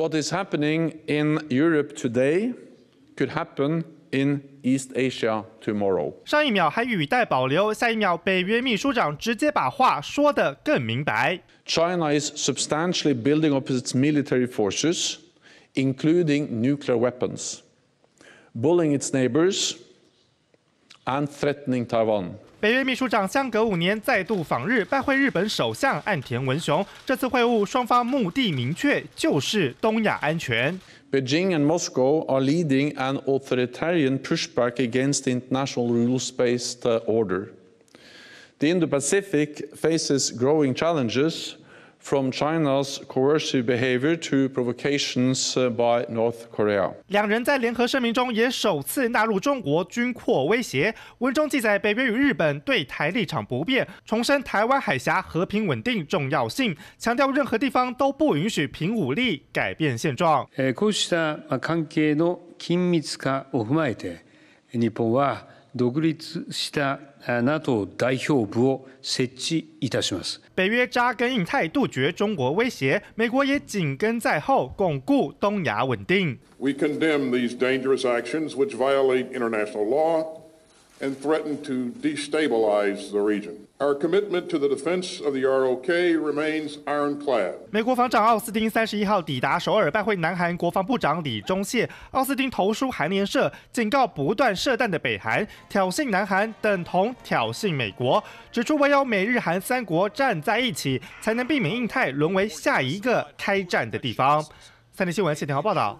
What is happening in Europe today could happen in East Asia tomorrow. 上一秒还语带保留，下一秒北约秘书长直接把话说得更明白。China is substantially building up its military forces, including nuclear weapons, bullying its neighbors. 北约秘书长相隔五年再度访日拜会日本首相岸田文雄。这次会晤双方目的明确，就是东亚安全。北京 e r The Indo-Pacific faces growing challenges, from china's coercive behavior to provocations by north korea 两人在联合声明中也首次纳入中国军扩威胁文中记载北约与日本对台立场不变重申台湾海峡和平稳定重要性强调任何地方都不允许凭武力改变现状独立した NATO 大本部を設置いたします。北约扎根印太，杜绝中国威胁，美国也紧跟在后，巩固东亚稳定。We condemn these dangerous actions which violate international law. and threaten to destabilize the region. Our commitment to the defense of the ROK remains ironclad. 美国防长奥斯汀三十一号抵达首尔拜会南韩国防部长李钟燮。奥斯汀投书韩联社，警告不断射弹的北韩挑衅南韩等同挑衅美国，指出唯有美日韩三国站在一起，才能避免印太沦为下一个开战的地方。三联新闻谢天豪报道。